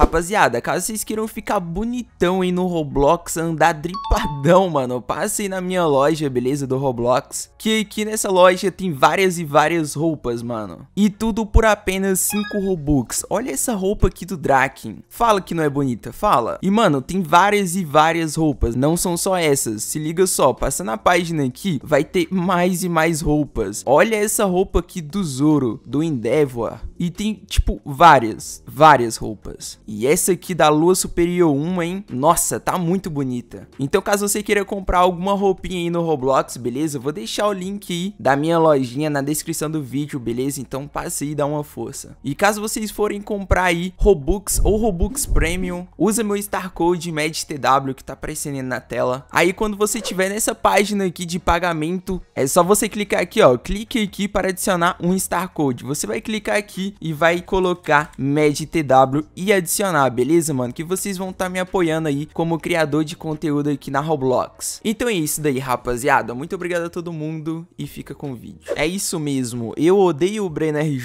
Rapaziada, caso vocês queiram ficar bonitão aí no Roblox, andar dripadão, mano, passe na minha loja, beleza, do Roblox, que aqui nessa loja tem várias e várias roupas, mano, e tudo por apenas 5 Robux, olha essa roupa aqui do Draken, fala que não é bonita, fala, e mano, tem várias e várias roupas, não são só essas, se liga só, passando a página aqui, vai ter mais e mais roupas, olha essa roupa aqui do Zoro, do Endeavor, e tem, tipo, várias, várias roupas. E essa aqui da Lua Superior 1, hein? Nossa, tá muito bonita. Então caso você queira comprar alguma roupinha aí no Roblox, beleza? Eu vou deixar o link aí da minha lojinha na descrição do vídeo, beleza? Então passe aí e dá uma força. E caso vocês forem comprar aí Robux ou Robux Premium, usa meu Star Code MedTW que tá aparecendo na tela. Aí quando você tiver nessa página aqui de pagamento, é só você clicar aqui, ó. Clique aqui para adicionar um Star Code. Você vai clicar aqui e vai colocar MedTW e adicionar beleza, mano? Que vocês vão estar tá me apoiando aí como criador de conteúdo aqui na Roblox. Então é isso daí, rapaziada. Muito obrigado a todo mundo e fica com o vídeo. É isso mesmo, eu odeio o Breno RJ.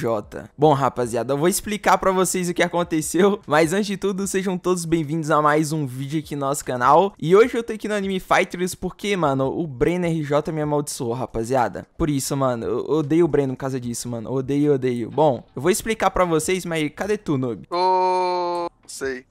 Bom, rapaziada, eu vou explicar pra vocês o que aconteceu, mas antes de tudo, sejam todos bem-vindos a mais um vídeo aqui no nosso canal. E hoje eu tô aqui no Anime Fighters porque, mano, o Breno RJ me amaldiçoou, rapaziada. Por isso, mano, eu odeio o Breno por causa disso, mano. Odeio, odeio. Bom, eu vou explicar pra vocês, mas cadê tu, noob? Oh. See?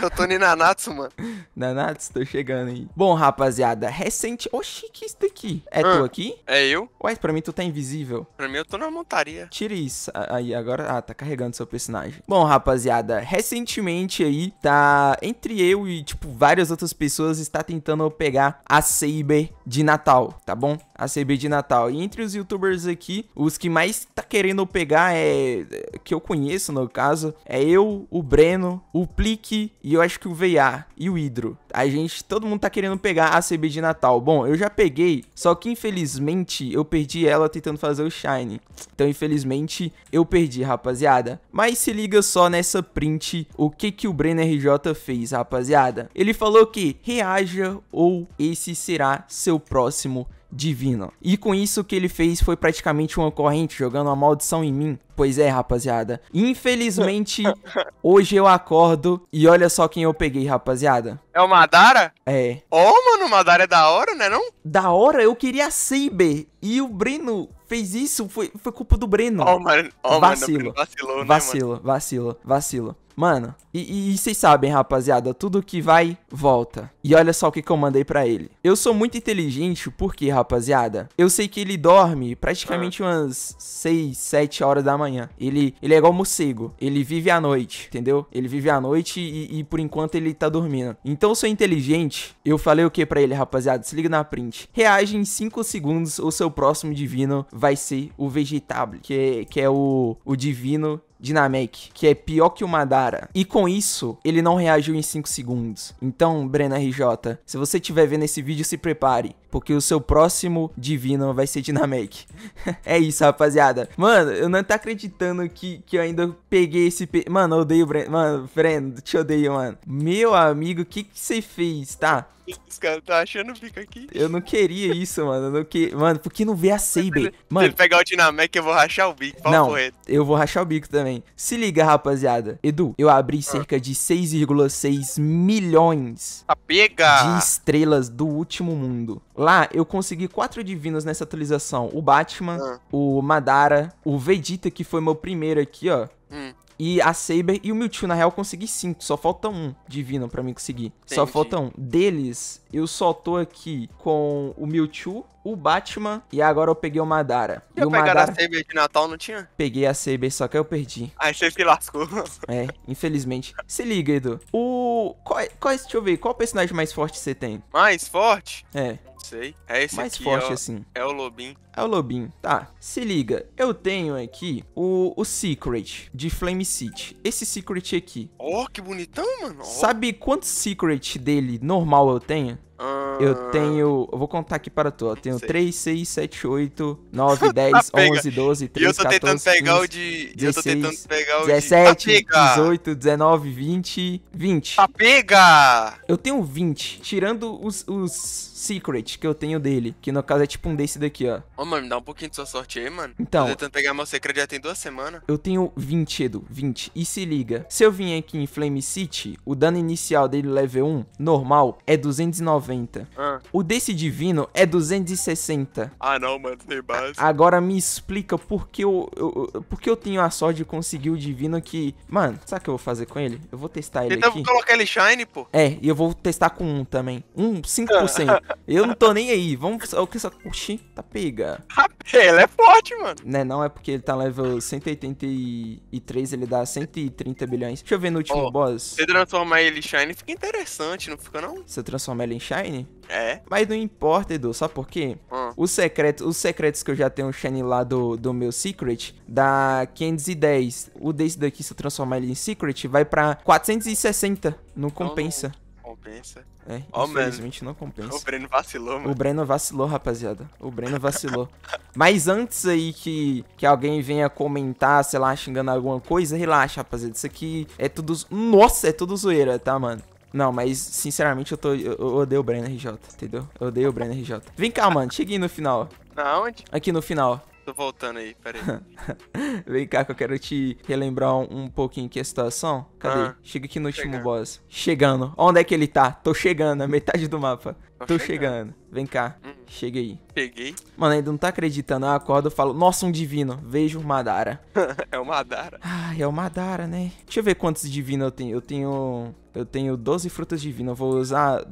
É o Tony Nanatsu, mano. Nanatsu, tô chegando aí. Bom, rapaziada, recente. Oxi, que isso daqui? É ah, tu aqui? É eu? Ué, pra mim tu tá invisível. Pra mim eu tô na montaria. Tira isso. Aí, agora. Ah, tá carregando seu personagem. Bom, rapaziada, recentemente aí tá. Entre eu e, tipo, várias outras pessoas está tentando pegar a Saber de Natal, tá bom? A CB de Natal. E entre os youtubers aqui, os que mais tá querendo pegar é. é que eu conheço, no caso, é eu, o Breno, o Plique e eu acho que o VA e o Hidro, a gente, todo mundo tá querendo pegar a CB de Natal. Bom, eu já peguei, só que infelizmente eu perdi ela tentando fazer o Shine. Então, infelizmente, eu perdi, rapaziada. Mas se liga só nessa print o que que o Brenner RJ fez, rapaziada. Ele falou que reaja ou esse será seu próximo divino. E com isso o que ele fez foi praticamente uma corrente jogando uma maldição em mim. Pois é, rapaziada. Infelizmente, hoje eu acordo e olha só quem eu peguei, rapaziada. É o Madara? É. oh, mano, o Madara é da hora, né não? Da hora? Eu queria Saber. E o Breno fez isso, foi, foi culpa do Breno. Oh, mano. Oh, vacilo. Mano, vacilou, né, vacilo, né, mano? vacilo, vacilo, vacilo. Mano, e, vocês sabem, rapaziada, tudo que vai, volta. E olha só o que, que eu mandei pra ele. Eu sou muito inteligente, por quê, rapaziada? Eu sei que ele dorme praticamente ah. umas 6, 7 horas da manhã. Ele, ele é igual morcego. Ele vive à noite, entendeu? Ele vive à noite e, e por enquanto ele tá dormindo. Então eu sou inteligente. Eu falei o que pra ele, rapaziada? Se liga na print. Reage em 5 segundos, ou seu próximo divino vai ser o Vegetable, que, é, que é o, o divino Dynamic, que é pior que o Madara. E com isso, ele não reagiu em 5 segundos. Então, Brena RJ, se você estiver vendo esse vídeo, se prepare. Porque o seu próximo divino vai ser Dynamic. é isso, rapaziada. Mano, eu não tô acreditando que, que eu ainda peguei esse... Pe... Mano, eu odeio o Breno. Mano, Breno, te odeio, mano. Meu amigo, o que que você fez, tá? Os caras tá achando fica aqui. Eu não queria isso, mano. não que... Mano, por que não vê a Saber? Mano... Se ele pegar o Dynamic, eu vou rachar o bico. Não, correr. eu vou rachar o bico também também. Se liga, rapaziada. Edu, eu abri ah. cerca de 6,6 milhões de estrelas do último mundo. Lá, eu consegui quatro divinos nessa atualização. O Batman, ah. o Madara, o Vegeta, que foi meu primeiro aqui, ó. Hum e a Saber e o Mewtwo, na real, eu consegui cinco Só falta um Divino para mim conseguir. Entendi. Só falta um. Deles, eu só tô aqui com o Mewtwo, o Batman e agora eu peguei o Madara. E, e o Madara... a Saber de Natal, não tinha? Peguei a Saber, só que eu perdi. Aí você se lascou. É, infelizmente. Se liga, Edu. O... Qual, é, qual, é, deixa eu ver, qual personagem mais forte você tem? Mais forte? É sei. É esse mais aqui, forte, ó, assim. É o Lobin. É o Lobin. Tá, se liga. Eu tenho aqui o, o Secret de Flame City. Esse Secret aqui. Ó, oh, que bonitão, mano. Sabe quantos Secret dele normal eu tenho? Ah. Eu tenho. Eu vou contar aqui para tu. ó. tenho Sei. 3, 6, 7, 8, 9, 10, tá 11, 12, 13, 14, 15, pegar o de... 16, 17, de... tá 18, 19, 20, 20. Tá pega! Eu tenho 20, tirando os, os secret que eu tenho dele, que no caso é tipo um desse daqui, ó. Ô, mano, me dá um pouquinho de sua sorte aí, mano. Então. Tô tentando pegar meu secret já tem duas semanas. Eu tenho 20, Edu, 20. E se liga, se eu vim aqui em Flame City, o dano inicial dele level 1, normal, é 290. Ah. O desse divino é 260. Ah, não, mano, tem base. Agora me explica por que eu, eu, por que eu tenho a sorte de conseguir o divino que. Mano, sabe o que eu vou fazer com ele? Eu vou testar ele Tenta aqui. colocar ele shine, pô. É, e eu vou testar com um também. Um 5%. eu não tô nem aí. Vamos. O que essa. Oxi, tá pega. Ele é forte, mano. Né, não, não, é porque ele tá level 183, ele dá 130 bilhões. Deixa eu ver no último oh, boss. Se transformar ele em shine, fica interessante, não fica não? Se eu transformar ele em shine? É. Mas não importa, Edu, sabe por quê? Hum. Os, secretos, os secretos que eu já tenho o Shane lá do, do meu Secret, dá 510. O desse daqui, se eu transformar ele em Secret, vai pra 460. Então não compensa. Não compensa. É, oh, infelizmente não compensa. O Breno vacilou, mano. O Breno vacilou, rapaziada. O Breno vacilou. Mas antes aí que, que alguém venha comentar, sei lá, xingando alguma coisa, relaxa, rapaziada. Isso aqui é tudo. Nossa, é tudo zoeira, tá, mano? Não, mas sinceramente eu, tô, eu, odeio o Breno RJ, entendeu? Eu odeio o Breno RJ. Vem cá, mano, cheguei no final. Aonde? Aqui no final. Tô voltando aí, peraí. Vem cá que eu quero te relembrar um, um pouquinho que a situação. Cadê? Ah, Chega aqui no último chegando. boss. Chegando. Onde é que ele tá? Tô chegando, a metade do mapa. Tô, Tô chegando. chegando. Vem cá. Hum. Cheguei. Peguei. Mano, ainda não tá acreditando. Eu acordo e falo, nossa, um divino. Vejo o Madara. é o Madara. Ah, é o Madara, né? Deixa eu ver quantos divinos eu tenho. Eu tenho. Eu tenho 12 frutas divinas. Eu vou usar.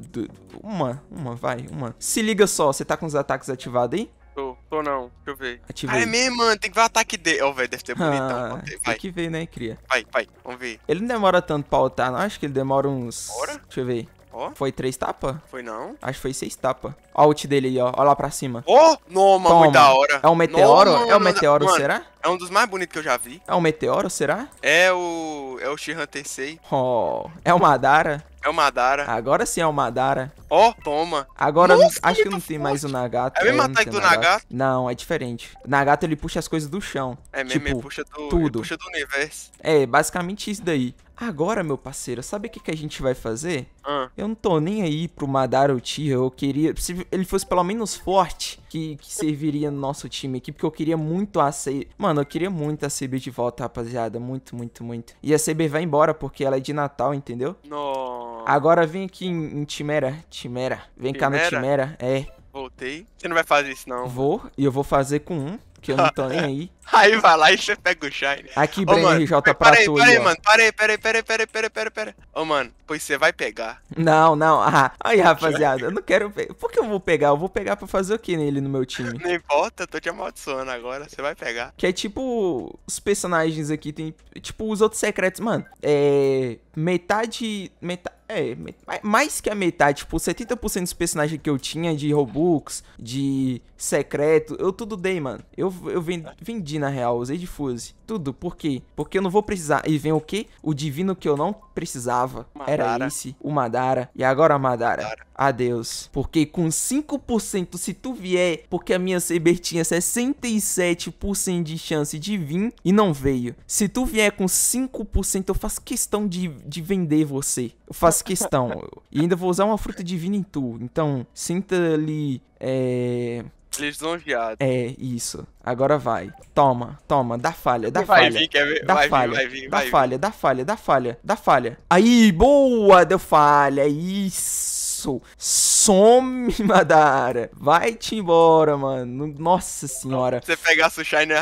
Uma, uma, vai, uma. Se liga só, você tá com os ataques ativados aí? Tô, tô não, deixa eu ver. Ativei. Ah, é mesmo, mano, tem que ver o ataque dele. Ó, oh, velho, deve ter bonitão. Ah, vai. Tem que ver, né, cria? Vai, vai, vamos ver. Ele não demora tanto pra ultar, não? Acho que ele demora uns. Bora? Deixa eu ver. Ó. Foi três tapas? Foi não. Acho que foi seis tapas. Ó o ult dele aí, ó. Ó lá pra cima. Ô! Oh, não, mano, muito da hora. É um meteoro? Não, não, é um meteoro, será? É um dos mais bonitos que eu já vi. É um meteoro, será? É o... É o Shihan Tensei. Oh, é o Madara? É o Madara. Agora sim é o Madara. Ó, oh, toma. Agora Nossa, acho que, que não tá tem mais o Nagato. É, é o mesmo ataque do Nagato. Nagato? Não, é diferente. O Nagato ele puxa as coisas do chão. É mesmo, tipo, ele puxa do, tudo. puxa do universo. É, basicamente isso daí. Agora, meu parceiro, sabe o que, que a gente vai fazer? Ah. Eu não tô nem aí pro Madara Uchiha, eu queria... Se ele fosse pelo menos forte, que, que serviria no nosso time aqui, porque eu queria muito a CB... Mano, eu queria muito a CB de volta, rapaziada, muito, muito, muito. E a CB vai embora, porque ela é de Natal, entendeu? Nossa. Agora vem aqui em, em Timera, Timera, vem Timera? cá no Timera, é. Voltei. Você não vai fazer isso, não. Vou, e eu vou fazer com um, que eu não tô nem aí. Aí vai lá e você pega o Shine. Aqui, Bren oh, RJ pra peraí, tu. Peraí, mano, peraí, peraí, peraí, peraí, peraí, peraí, peraí. Ô, mano, pois você vai pegar. Não, não. Ah, aí, rapaziada, eu não quero. Pe... Por que eu vou pegar? Eu vou pegar pra fazer o que nele no meu time? não importa, eu tô te amaldiçoando agora. Você vai pegar. Que é tipo. Os personagens aqui tem. Tipo, os outros secretos. Mano, é. Metade. Metade é, mais que a metade, tipo, 70% dos personagens que eu tinha de Robux, de secreto, eu tudo dei, mano. Eu, eu vendi, vendi na real, usei de fuse tudo. Por quê? Porque eu não vou precisar. E vem o quê? O divino que eu não precisava. Madara. Era esse, o Madara. E agora, Madara, Madara. adeus. Porque com 5%, se tu vier, porque a minha CB tinha 67% de chance de vir e não veio. Se tu vier com 5%, eu faço questão de, de vender você. Eu faço questão. e ainda vou usar uma fruta divina em tu. Então, sinta ali É Lisonjeado. É, isso. Agora vai. Toma, toma, dá falha, dá vai falha. Vir, quer ver? Dá vai falha, vir, vai vir, dá falha, dá falha, dá falha, dá falha. Aí, boa, deu falha. Isso. Some, Madara. Vai-te embora, mano. Nossa senhora. Você pegar o Shine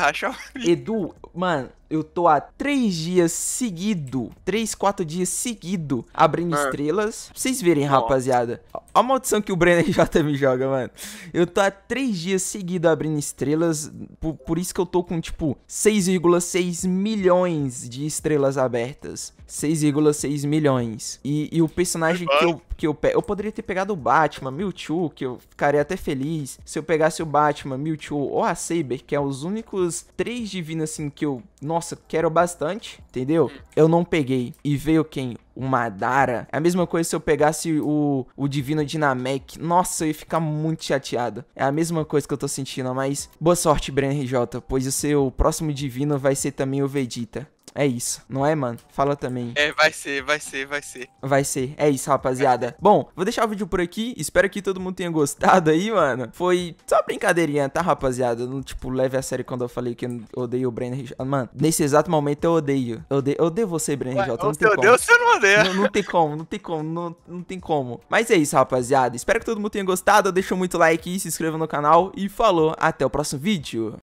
e Edu, mano, eu tô há três dias seguido, três, quatro dias seguido, abrindo é. estrelas. Pra vocês verem, Nossa. rapaziada. Olha a maldição que o Brenner J me joga, mano. Eu tô há três dias seguido abrindo estrelas. Por, por isso que eu tô com, tipo, 6,6 milhões de estrelas abertas. 6,6 milhões. E, e, o personagem que eu, que eu pego. Eu poderia ter pegado o Batman, Mewtwo, que eu ficaria até feliz. Se eu pegasse o Batman, Mewtwo ou a Saber, que é os únicos três divinos assim que eu. Nossa, nossa, quero bastante, entendeu? Eu não peguei. E veio quem? o Madara. É a mesma coisa se eu pegasse o, o Divino Dinamek. Nossa, eu ia ficar muito chateado. É a mesma coisa que eu tô sentindo, mas boa sorte, Bren RJ, pois o seu próximo Divino vai ser também o Vegeta. É isso, não é, mano? Fala também. É, vai ser, vai ser, vai ser. Vai ser. É isso, rapaziada. Bom, vou deixar o vídeo por aqui. Espero que todo mundo tenha gostado aí, mano. Foi só brincadeirinha, tá, rapaziada? Não, tipo, leve a sério quando eu falei que eu odeio o Brenner Richard. Mano, nesse exato momento eu odeio. Eu odeio, eu odeio você, Brenner Richard. Não tem como. você não odeia. Não, não tem como, não tem como, não, não tem como. Mas é isso, rapaziada. Espero que todo mundo tenha gostado. Deixa muito like, e se inscreva no canal e falou. Até o próximo vídeo.